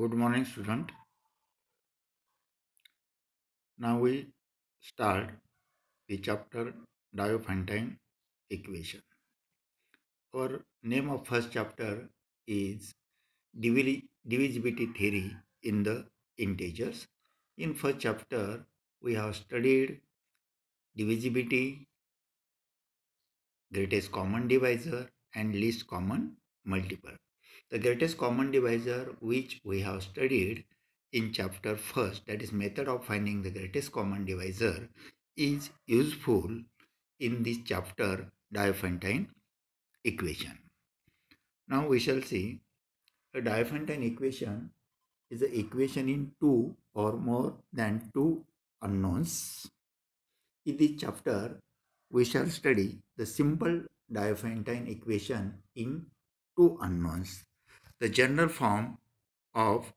good morning student now we start the chapter diophantine equation our name of first chapter is divisibility theory in the integers in first chapter we have studied divisibility greatest common divisor and least common multiple the greatest common divisor which we have studied in chapter 1st that is method of finding the greatest common divisor is useful in this chapter Diophantine equation. Now we shall see a Diophantine equation is an equation in two or more than two unknowns. In this chapter, we shall study the simple Diophantine equation in two unknowns the general form of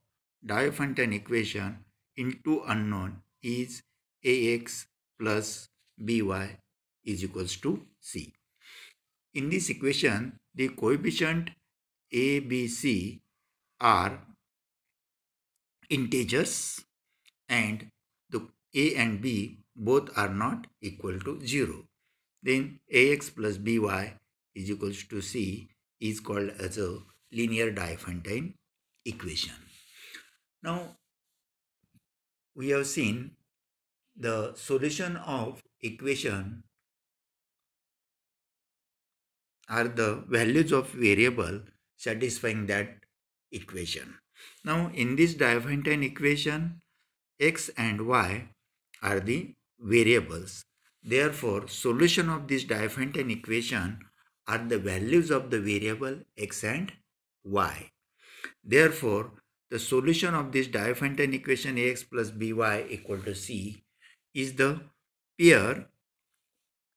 Diophantine equation into unknown is ax plus by is equals to c. In this equation, the coefficient a, b, c are integers and the a and b both are not equal to 0. Then ax plus by is equals to c is called as a linear Diophantine equation. Now, we have seen the solution of equation are the values of variable satisfying that equation. Now, in this Diophantine equation, x and y are the variables. Therefore, solution of this Diophantine equation are the values of the variable x and y. Therefore, the solution of this Diophantine equation ax plus by equal to c is the pair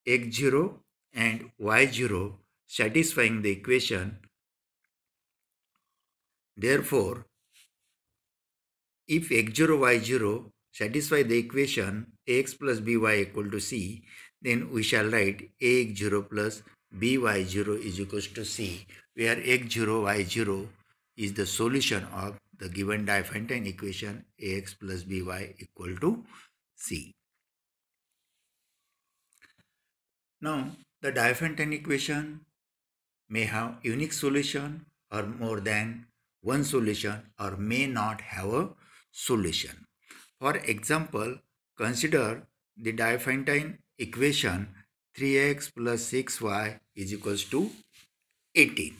x0 and y0 satisfying the equation. Therefore, if x0, y0 satisfy the equation ax plus by equal to c, then we shall write ax0 plus by0 is equals to c where x0 y0 is the solution of the given Diophantine equation ax plus by equal to c. Now the Diophantine equation may have unique solution or more than one solution or may not have a solution. For example, consider the Diophantine equation 3x plus 6y is equals to 18.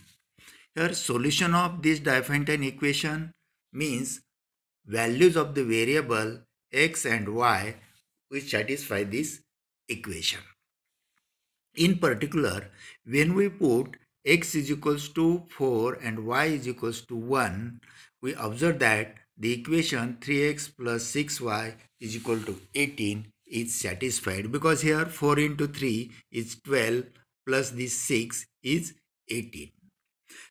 Here solution of this Diophantine equation means values of the variable x and y which satisfy this equation. In particular, when we put x is equals to 4 and y is equals to 1, we observe that the equation 3x plus 6y is equal to 18 is satisfied because here 4 into 3 is 12 plus this 6 is 18.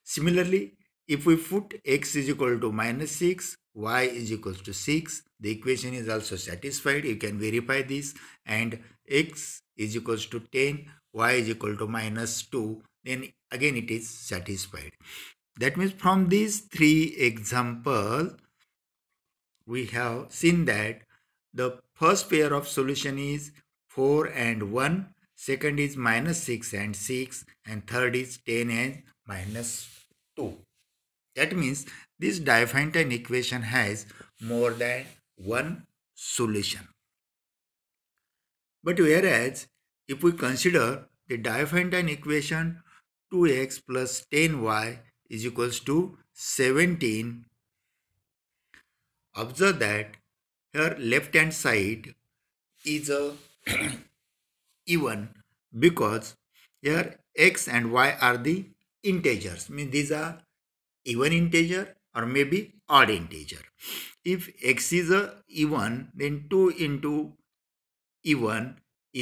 Similarly, if we put x is equal to minus 6, y is equal to 6, the equation is also satisfied. You can verify this and x is equal to 10, y is equal to minus 2, then again it is satisfied. That means from these three examples, we have seen that the first pair of solution is 4 and 1, second is minus 6 and 6 and third is 10 and minus 2. That means this Diophantine equation has more than one solution. But whereas if we consider the Diophantine equation 2x plus 10y is equals to 17, observe that here left hand side is a even because here x and y are the integers mean these are even integer or maybe odd integer if x is a even then 2 into even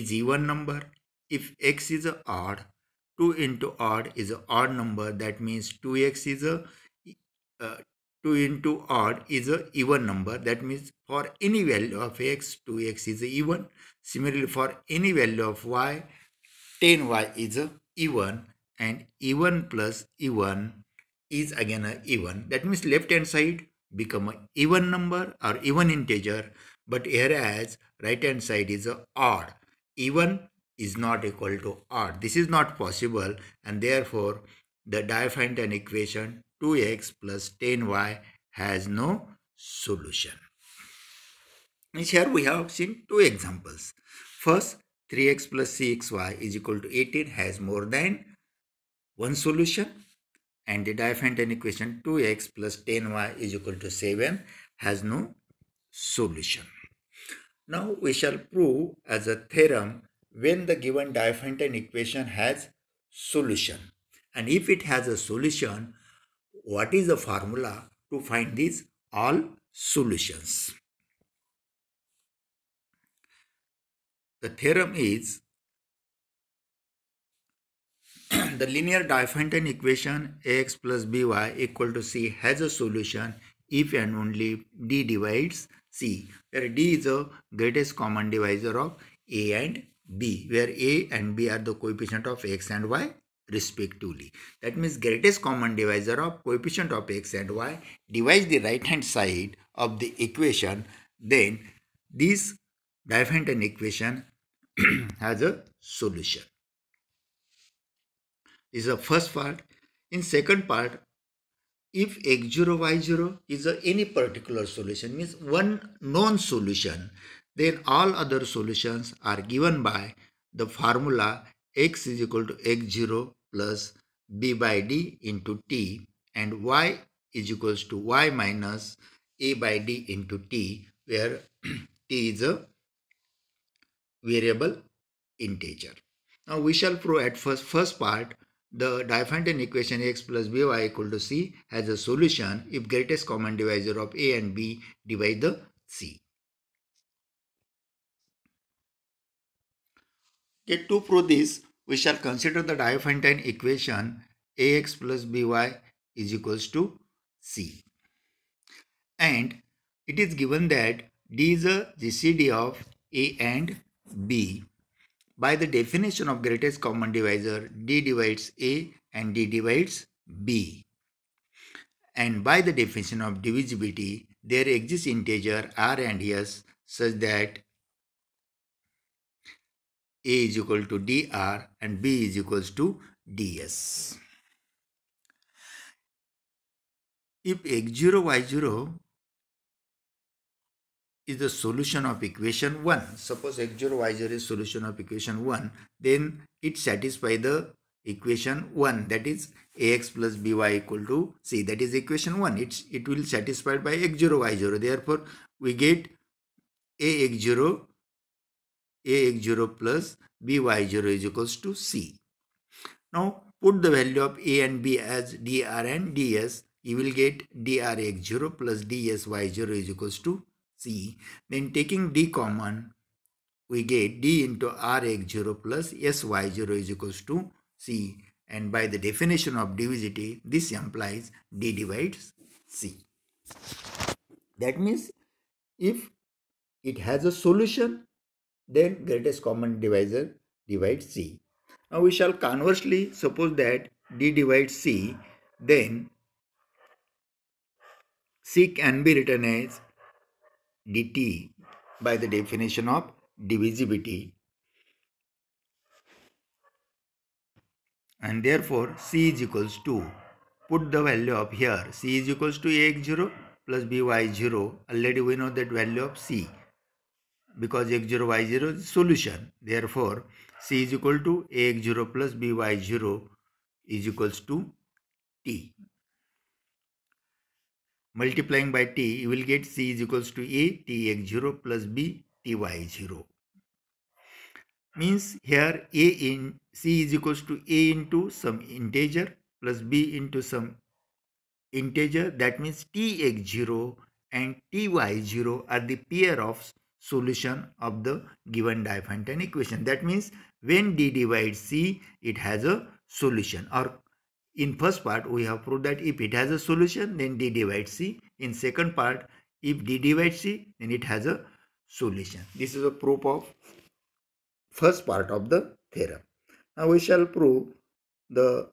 is even number if x is a odd 2 into odd is a odd number that means 2x is a uh, 2 into odd is a even number that means for any value of x 2x is a even similarly for any value of y 10y is a even and e1 plus e1 is again a even that means left hand side become a even number or even integer but whereas right hand side is a odd even is not equal to odd this is not possible and therefore the Diophantine equation 2x plus 10y has no solution and here we have seen two examples first 3x plus 6y is equal to 18 has more than one solution and the Diophantine equation 2x plus 10y is equal to 7 has no solution. Now we shall prove as a theorem when the given Diophantine equation has solution and if it has a solution what is the formula to find these all solutions. The theorem is the linear Diophantine equation ax plus by equal to c has a solution if and only d divides c, where d is the greatest common divisor of a and b, where a and b are the coefficient of x and y respectively. That means greatest common divisor of coefficient of x and y divides the right hand side of the equation, then this Diophantine equation has a solution is the first part. In second part, if x0, y0 is a any particular solution, means one known solution, then all other solutions are given by the formula x is equal to x0 plus b by d into t and y is equals to y minus a by d into t where t is a variable integer. Now we shall prove at first, first part the Diophantine equation ax plus by equal to c has a solution if greatest common divisor of a and b divide the c. Okay, to prove this, we shall consider the Diophantine equation ax plus by is equals to c. And it is given that d is a GCD of a and b by the definition of greatest common divisor, D divides A and D divides B. And by the definition of divisibility, there exists integer R and S such that A is equal to dr and B is equal to ds. If x0, y0 is the solution of equation 1. Suppose x zero y zero is solution of equation 1, then it satisfies the equation 1 that is ax plus by equal to c that is equation 1 it's it will satisfied by x0 y0 therefore we get ax0 ax0 plus by0 is equals to c now put the value of a and b as dr and ds you will get drx0 plus y 0 is equals to C. Then taking D common, we get D into Rx0 plus Sy0 is equals to C. And by the definition of divisibility, this implies D divides C. That means if it has a solution, then greatest common divisor divides C. Now we shall conversely suppose that D divides C, then C can be written as dt by the definition of divisibility and therefore c is equals to put the value of here c is equals to ax0 plus by0 already we know that value of c because x0 y0 is solution therefore c is equal to ax0 plus by0 is equals to t multiplying by t, you will get c is equals to a t 0 plus b t 0 Means here a in c is equals to a into some integer plus b into some integer that means tx0 and ty0 are the pair of solution of the given Diophantine equation. That means when d divides c, it has a solution or in first part, we have proved that if it has a solution, then D divides C. In second part, if D divides C, then it has a solution. This is a proof of first part of the theorem. Now we shall prove the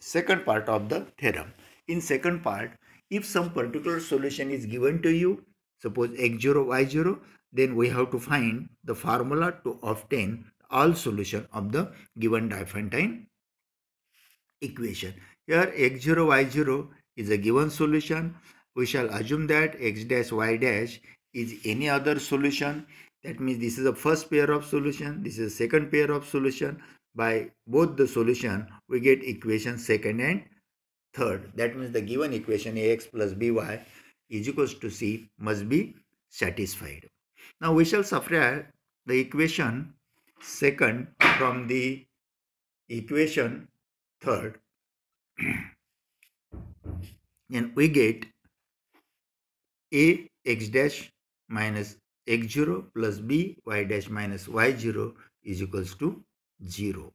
second part of the theorem. In second part, if some particular solution is given to you, suppose x0, y0, then we have to find the formula to obtain all solution of the given diophantine equation. Here x0, y0 is a given solution. We shall assume that x dash, y dash is any other solution. That means this is a first pair of solution. This is second pair of solution. By both the solution, we get equation second and third. That means the given equation ax plus by is equals to c must be satisfied. Now we shall subtract the equation second from the equation Third, and we get a x dash minus x0 plus b y dash minus y0 is equals to 0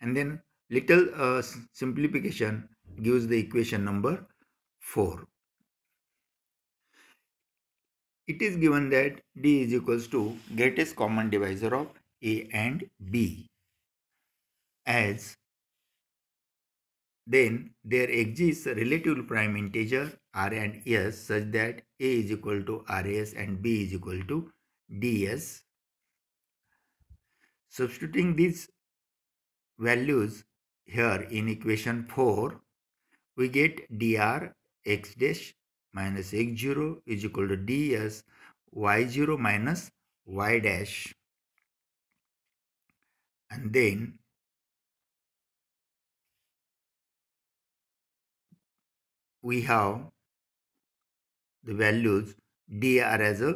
and then little uh, simplification gives the equation number 4 it is given that d is equals to greatest common divisor of a and b as then there exists relative prime integers r and s such that a is equal to rs and b is equal to ds. Substituting these values here in equation 4, we get dr x dash minus x0 is equal to ds y0 minus y dash and then we have the values dr as a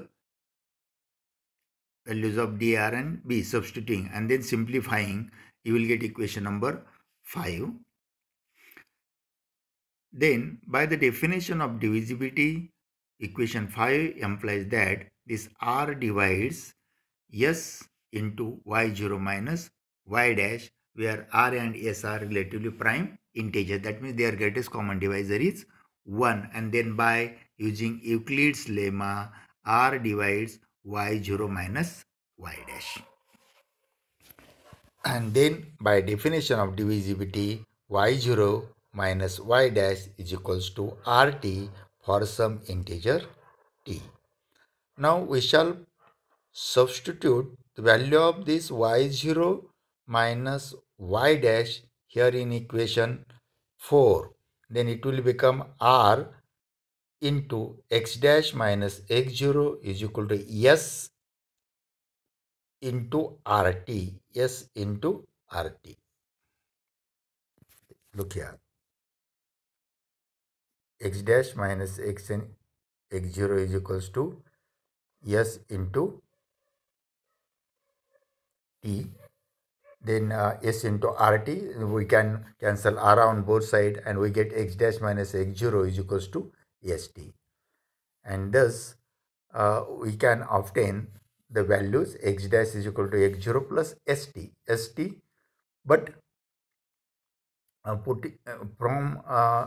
values of dr and b substituting and then simplifying you will get equation number 5 then by the definition of divisibility equation 5 implies that this r divides s into y0 minus y dash where r and s are relatively prime integer that means their greatest common divisor is 1 and then by using Euclid's lemma r divides y0 minus y dash and then by definition of divisibility y0 minus y dash is equals to rt for some integer t. Now we shall substitute the value of this y0 minus y dash here in equation 4 then it will become r into x dash minus x0 is equal to s into rt s into rt look here x dash minus x and x0 is equals to s into t then uh, s into rt we can cancel r on both side and we get x dash minus x0 is equals to st and thus uh, we can obtain the values x dash is equal to x0 plus st st but uh, put, uh, from uh,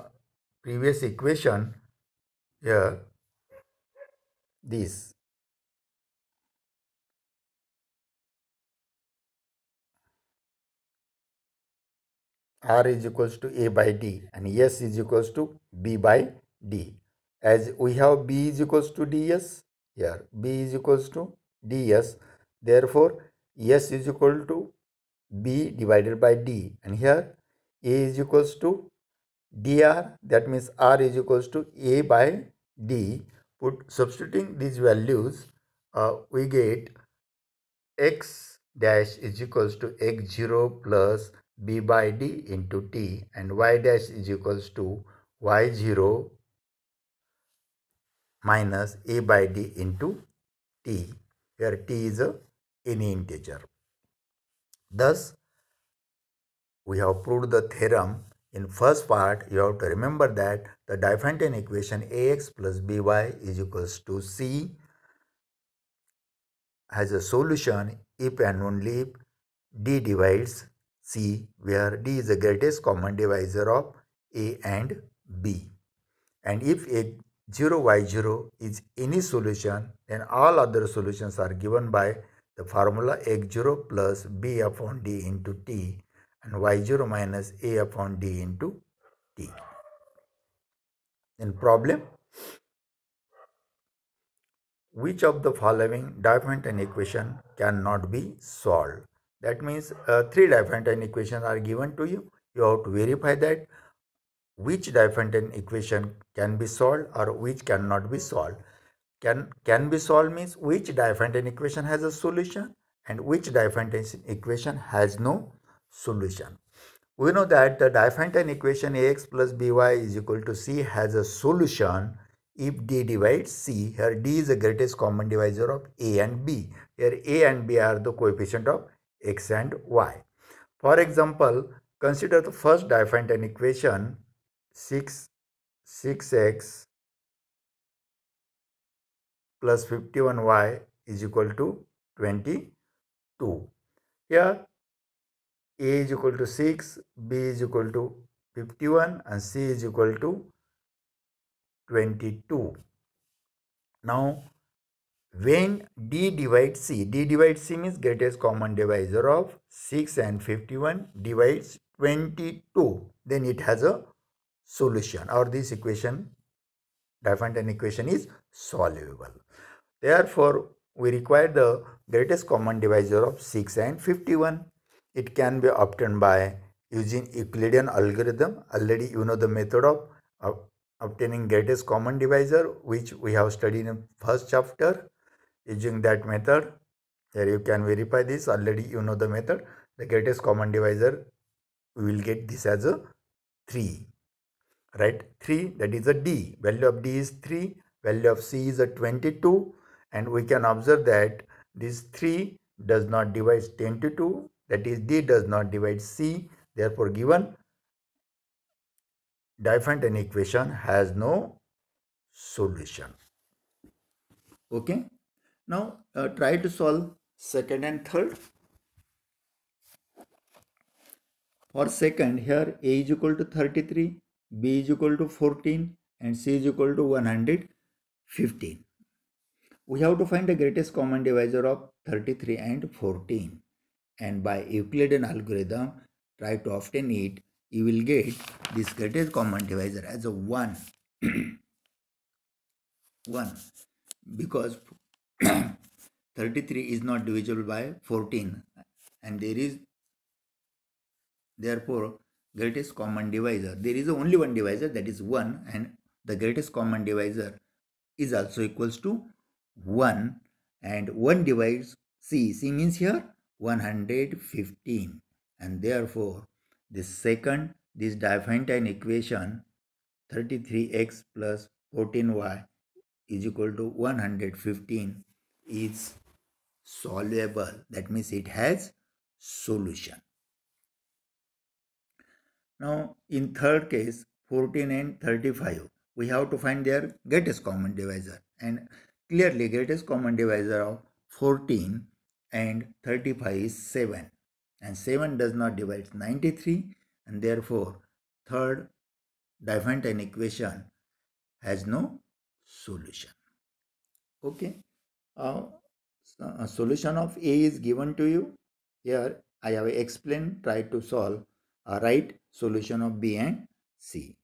previous equation here this r is equals to a by d and s is equals to b by d as we have b is equals to ds here b is equals to ds therefore s is equal to b divided by d and here a is equals to dr that means r is equals to a by d put substituting these values uh, we get x dash is equals to x0 plus b by d into t and y dash is equals to y0 minus a by d into t where t is a, any integer. Thus, we have proved the theorem. In first part, you have to remember that the Diophantine equation ax plus by is equals to c has a solution if and only if d divides C where D is the greatest common divisor of A and B. And if A 0 y0 is any solution then all other solutions are given by the formula x0 plus b upon d into t and y0 minus a upon d into t. Then problem which of the following Diffenton equation cannot be solved that means uh, three Diophantine equations are given to you. You have to verify that which Diophantine equation can be solved or which cannot be solved. Can, can be solved means which Diophantine equation has a solution and which Diophantine equation has no solution. We know that the Diophantine equation Ax plus By is equal to C has a solution if D divides C. Here D is the greatest common divisor of A and B. Here A and B are the coefficient of x and y. For example, consider the first Diffenton equation 6 6x plus 51y is equal to 22. Here a is equal to 6, b is equal to 51 and c is equal to 22. Now when d divides c d divides c means greatest common divisor of 6 and 51 divides 22 then it has a solution or this equation an equation is solvable therefore we require the greatest common divisor of 6 and 51 it can be obtained by using Euclidean algorithm already you know the method of, of obtaining greatest common divisor which we have studied in first chapter using that method here you can verify this already you know the method the greatest common divisor we will get this as a 3 right 3 that is a d value of d is 3 value of c is a 22 and we can observe that this 3 does not divide 22 that is d does not divide c therefore given Diophantine equation has no solution okay now uh, try to solve second and third. For second here A is equal to 33, B is equal to 14 and C is equal to 115. We have to find the greatest common divisor of 33 and 14 and by Euclidean algorithm try to obtain it you will get this greatest common divisor as a 1 1 because 33 is not divisible by 14 and there is therefore greatest common divisor there is only one divisor that is 1 and the greatest common divisor is also equals to 1 and 1 divides c c means here 115 and therefore this second this Diophantine equation 33x plus 14y is equal to 115 is soluble that means it has solution now in third case 14 and 35 we have to find their greatest common divisor and clearly greatest common divisor of 14 and 35 is 7 and 7 does not divide 93 and therefore third Different equation has no solution okay uh, uh, a solution of A is given to you. Here I have explained, try to solve, a write solution of B and C.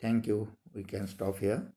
Thank you. We can stop here.